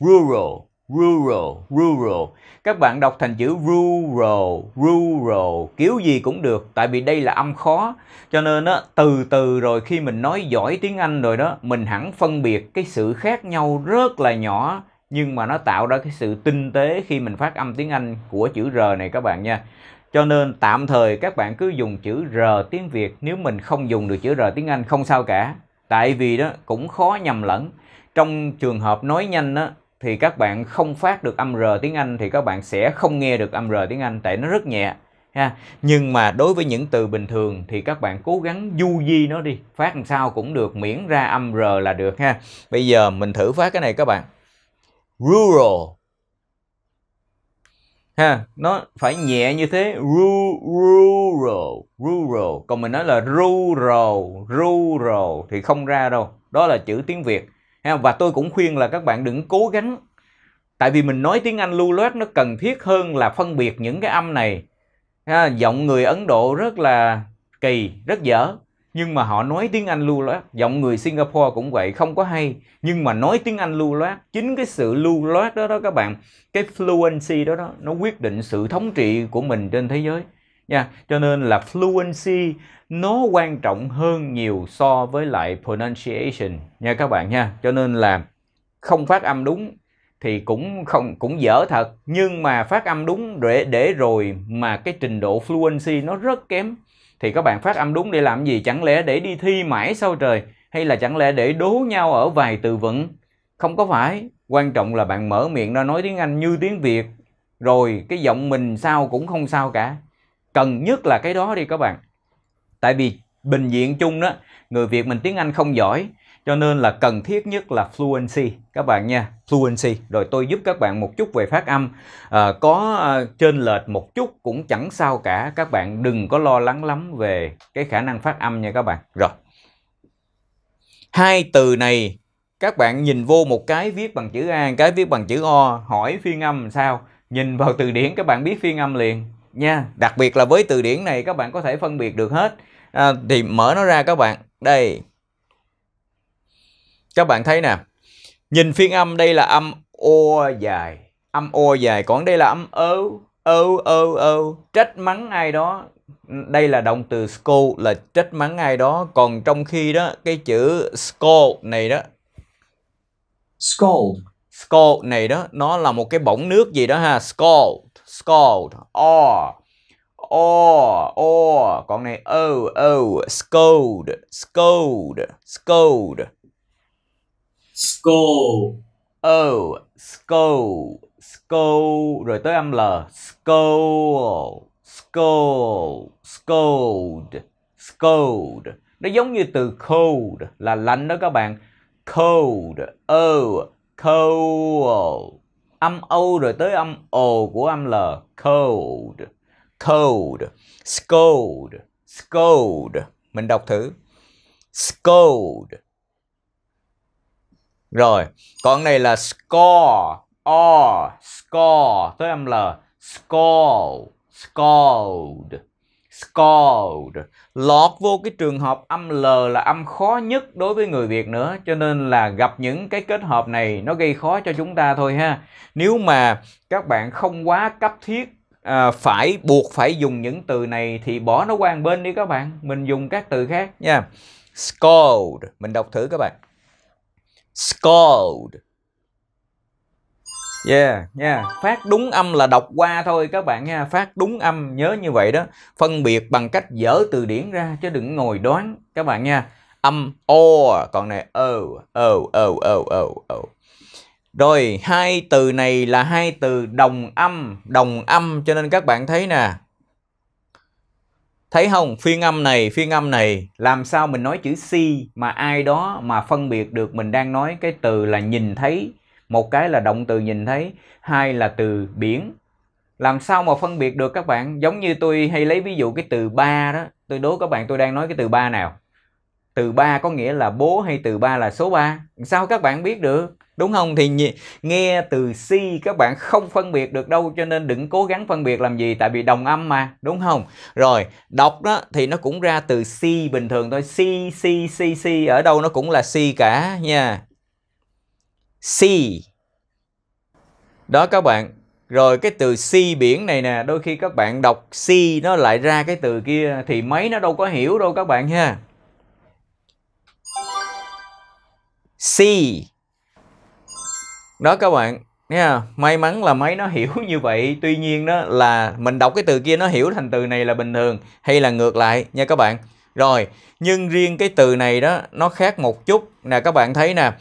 Speaker 1: rural rural rural các bạn đọc thành chữ rural rural kiểu gì cũng được tại vì đây là âm khó cho nên á từ từ rồi khi mình nói giỏi tiếng anh rồi đó mình hẳn phân biệt cái sự khác nhau rất là nhỏ nhưng mà nó tạo ra cái sự tinh tế khi mình phát âm tiếng anh của chữ r này các bạn nha cho nên tạm thời các bạn cứ dùng chữ R tiếng Việt nếu mình không dùng được chữ R tiếng Anh không sao cả. Tại vì đó cũng khó nhầm lẫn. Trong trường hợp nói nhanh đó, thì các bạn không phát được âm R tiếng Anh thì các bạn sẽ không nghe được âm R tiếng Anh tại nó rất nhẹ. Ha. Nhưng mà đối với những từ bình thường thì các bạn cố gắng du di nó đi. Phát làm sao cũng được miễn ra âm R là được ha. Bây giờ mình thử phát cái này các bạn. Rural ha nó phải nhẹ như thế rural rural còn mình nói là rural rural thì không ra đâu đó là chữ tiếng việt ha và tôi cũng khuyên là các bạn đừng cố gắng tại vì mình nói tiếng anh lưu loát nó cần thiết hơn là phân biệt những cái âm này ha, giọng người ấn độ rất là kỳ rất dở nhưng mà họ nói tiếng Anh lưu loát giọng người Singapore cũng vậy không có hay nhưng mà nói tiếng Anh lưu loát chính cái sự lưu loát đó đó các bạn cái fluency đó đó nó quyết định sự thống trị của mình trên thế giới nha cho nên là fluency nó quan trọng hơn nhiều so với lại pronunciation nha các bạn nha cho nên là không phát âm đúng thì cũng không cũng dở thật nhưng mà phát âm đúng để để rồi mà cái trình độ fluency nó rất kém thì các bạn phát âm đúng để làm gì? Chẳng lẽ để đi thi mãi sau trời? Hay là chẳng lẽ để đố nhau ở vài từ vựng? Không có phải. Quan trọng là bạn mở miệng ra nói tiếng Anh như tiếng Việt. Rồi cái giọng mình sao cũng không sao cả. Cần nhất là cái đó đi các bạn. Tại vì bình diện chung đó, người Việt mình tiếng Anh không giỏi cho nên là cần thiết nhất là fluency các bạn nha fluency rồi tôi giúp các bạn một chút về phát âm à, có à, trên lệch một chút cũng chẳng sao cả các bạn đừng có lo lắng lắm về cái khả năng phát âm nha các bạn rồi hai từ này các bạn nhìn vô một cái viết bằng chữ A, cái viết bằng chữ O, hỏi phiên âm sao? Nhìn vào từ điển các bạn biết phiên âm liền nha. Đặc biệt là với từ điển này các bạn có thể phân biệt được hết. À, thì mở nó ra các bạn. Đây, các bạn thấy nè nhìn phiên âm đây là âm o dài âm o dài còn đây là âm ơ ơ ơ ơ trách mắng ai đó đây là động từ scold là trách mắng ai đó còn trong khi đó cái chữ scold này đó scold scold này đó nó là một cái bỏng nước gì đó ha scold scold o o o còn này o o scold scold scold Skull. Ừ, skull, skull rồi tới âm L. Skull, skull, scold, scold. Nó giống như từ cold là lạnh đó các bạn. Cold, o, oh, cold. Âm O rồi tới âm O của âm L. Cold, cold, scold, scold. Mình đọc thử. Scold, rồi, còn này là score, o, score, tới âm l, scold, scold, scold. Lọt vô cái trường hợp âm l là âm khó nhất đối với người Việt nữa, cho nên là gặp những cái kết hợp này nó gây khó cho chúng ta thôi ha. Nếu mà các bạn không quá cấp thiết à, phải buộc phải dùng những từ này thì bỏ nó qua bên đi các bạn, mình dùng các từ khác nha. Scold, mình đọc thử các bạn scold Yeah, nha. Yeah. Phát đúng âm là đọc qua thôi các bạn nha. Phát đúng âm nhớ như vậy đó. Phân biệt bằng cách dở từ điển ra chứ đừng ngồi đoán các bạn nha. Âm o còn này o o o o o o. Rồi hai từ này là hai từ đồng âm, đồng âm cho nên các bạn thấy nè thấy không phiên âm này phiên âm này làm sao mình nói chữ si mà ai đó mà phân biệt được mình đang nói cái từ là nhìn thấy một cái là động từ nhìn thấy hai là từ biển làm sao mà phân biệt được các bạn giống như tôi hay lấy ví dụ cái từ ba đó tôi đố các bạn tôi đang nói cái từ ba nào từ ba có nghĩa là bố hay từ ba là số ba sao các bạn biết được đúng không thì nghe từ si các bạn không phân biệt được đâu cho nên đừng cố gắng phân biệt làm gì tại vì đồng âm mà đúng không rồi đọc đó thì nó cũng ra từ si bình thường thôi si si si si ở đâu nó cũng là si cả nha si đó các bạn rồi cái từ si biển này nè đôi khi các bạn đọc si nó lại ra cái từ kia thì mấy nó đâu có hiểu đâu các bạn ha si đó các bạn nha may mắn là máy nó hiểu như vậy tuy nhiên đó là mình đọc cái từ kia nó hiểu thành từ này là bình thường hay là ngược lại nha các bạn rồi nhưng riêng cái từ này đó nó khác một chút nè các bạn thấy nè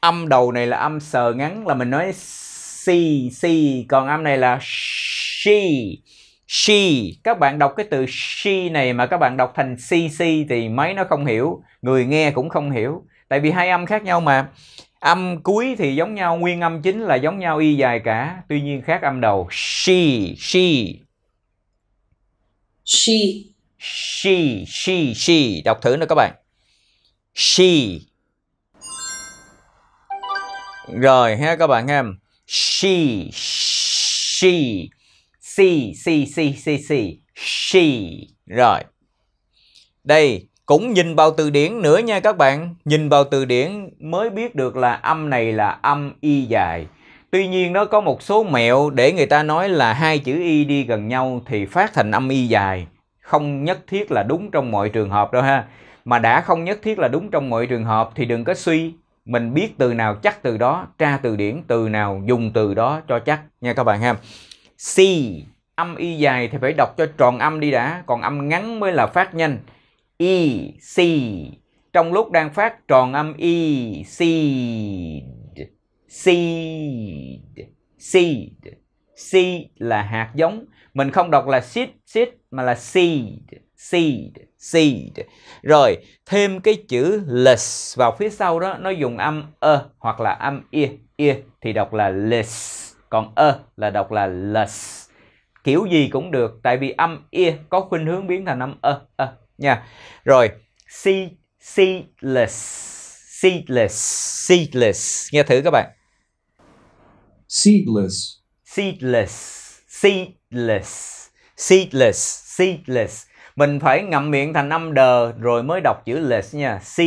Speaker 1: âm đầu này là âm sờ ngắn là mình nói si si còn âm này là she she các bạn đọc cái từ she này mà các bạn đọc thành si si thì máy nó không hiểu người nghe cũng không hiểu tại vì hai âm khác nhau mà âm cuối thì giống nhau nguyên âm chính là giống nhau y dài cả tuy nhiên khác âm đầu she she she she she she đọc thử nữa các bạn she rồi ha các bạn em she she she she she she she, she. rồi đây cũng nhìn vào từ điển nữa nha các bạn nhìn vào từ điển mới biết được là âm này là âm y dài tuy nhiên nó có một số mẹo để người ta nói là hai chữ y đi gần nhau thì phát thành âm y dài không nhất thiết là đúng trong mọi trường hợp đâu ha mà đã không nhất thiết là đúng trong mọi trường hợp thì đừng có suy mình biết từ nào chắc từ đó tra từ điển từ nào dùng từ đó cho chắc nha các bạn ha si âm y dài thì phải đọc cho tròn âm đi đã còn âm ngắn mới là phát nhanh e c trong lúc đang phát tròn âm e seed seed seed seed là hạt giống mình không đọc là seed seed mà là seed seed seed rồi thêm cái chữ less vào phía sau đó nó dùng âm ơ hoặc là âm e e thì đọc là less còn ơ là đọc là less kiểu gì cũng được tại vì âm e có khuynh hướng biến thành âm ơ ơ nha rồi see seedless seedless seedless nghe thử các bạn seedless seedless seedless seedless seedless mình phải ngậm miệng thành âm đờ rồi mới đọc chữ less nha se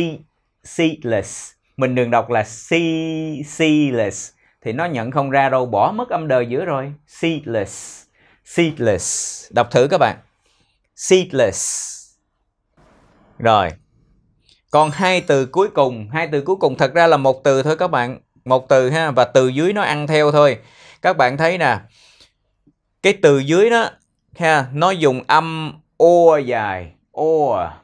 Speaker 1: seedless mình đừng đọc là se seedless thì nó nhận không ra đâu bỏ mất âm đờ giữa rồi seedless seedless đọc thử các bạn seedless rồi. Còn hai từ cuối cùng, hai từ cuối cùng thật ra là một từ thôi các bạn, một từ ha và từ dưới nó ăn theo thôi. Các bạn thấy nè. Cái từ dưới đó ha, nó dùng âm o dài, o,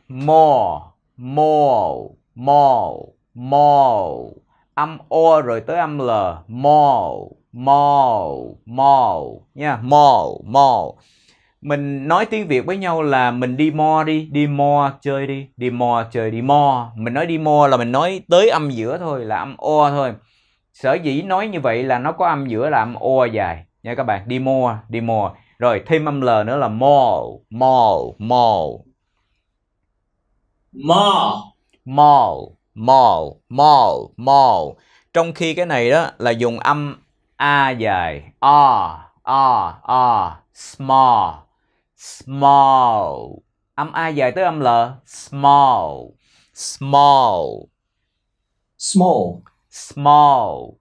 Speaker 1: more, more, more, more. Âm o rồi tới âm l, more, more, more nha, yeah, more, more mình nói tiếng Việt với nhau là mình đi mo đi, đi mo chơi đi, đi mo chơi đi mo. Mình nói đi mo là mình nói tới âm giữa thôi là âm o thôi. Sở dĩ nói như vậy là nó có âm giữa là âm o dài nha các bạn. Đi mo, đi mo. Rồi thêm âm l nữa là mo, mo, mo. Mo, mo, mo, mo, mo. Trong khi cái này đó là dùng âm a dài, o, o, o, small small âm a dài tới âm l small small small small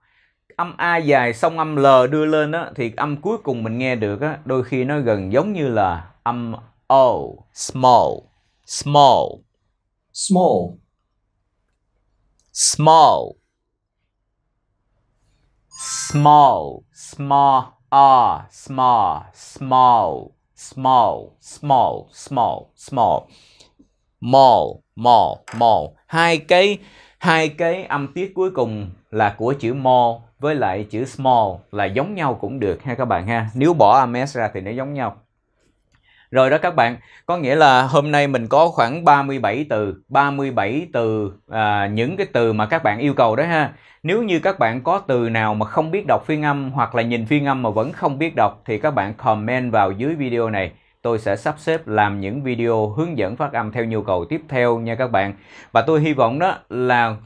Speaker 1: âm a dài xong âm l đưa lên đó thì âm cuối cùng mình nghe được á đôi khi nó gần giống như là âm o small small small small small small r ah, small small small, small, small, small. Mall, mall, mall. Hai cái hai cái âm tiết cuối cùng là của chữ mall với lại chữ small là giống nhau cũng được ha các bạn ha. Nếu bỏ ms ra thì nó giống nhau. Rồi đó các bạn, có nghĩa là hôm nay mình có khoảng 37 từ, 37 từ à, những cái từ mà các bạn yêu cầu đó ha. Nếu như các bạn có từ nào mà không biết đọc phiên âm hoặc là nhìn phiên âm mà vẫn không biết đọc thì các bạn comment vào dưới video này tôi sẽ sắp xếp làm những video hướng dẫn phát âm theo nhu cầu tiếp theo nha các bạn. Và tôi hy vọng đó là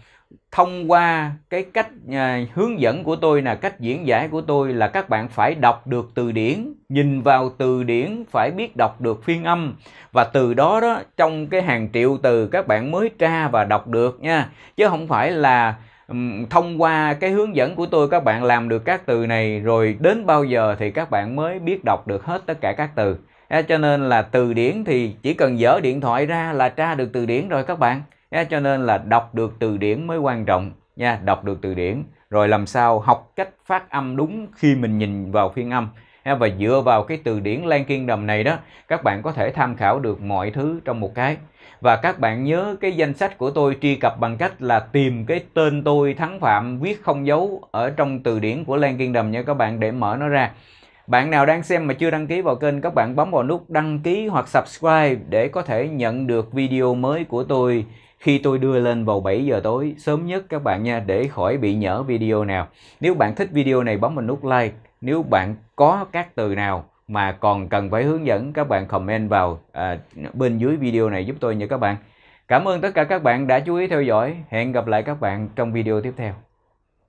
Speaker 1: thông qua cái cách à, hướng dẫn của tôi là cách diễn giải của tôi là các bạn phải đọc được từ điển nhìn vào từ điển phải biết đọc được phiên âm và từ đó đó trong cái hàng triệu từ các bạn mới tra và đọc được nha chứ không phải là um, thông qua cái hướng dẫn của tôi các bạn làm được các từ này rồi đến bao giờ thì các bạn mới biết đọc được hết tất cả các từ à, cho nên là từ điển thì chỉ cần dở điện thoại ra là tra được từ điển rồi các bạn yeah, cho nên là đọc được từ điển mới quan trọng nha đọc được từ điển rồi làm sao học cách phát âm đúng khi mình nhìn vào phiên âm và dựa vào cái từ điển Lan Kingdom này đó các bạn có thể tham khảo được mọi thứ trong một cái và các bạn nhớ cái danh sách của tôi truy cập bằng cách là tìm cái tên tôi thắng phạm viết không dấu ở trong từ điển của Lan Kingdom nha các bạn để mở nó ra bạn nào đang xem mà chưa đăng ký vào kênh, các bạn bấm vào nút đăng ký hoặc subscribe để có thể nhận được video mới của tôi khi tôi đưa lên vào 7 giờ tối sớm nhất các bạn nha để khỏi bị nhỡ video nào. Nếu bạn thích video này bấm vào nút like. Nếu bạn có các từ nào mà còn cần phải hướng dẫn các bạn comment vào à, bên dưới video này giúp tôi nha các bạn. Cảm ơn tất cả các bạn đã chú ý theo dõi. Hẹn gặp lại các bạn trong video tiếp theo.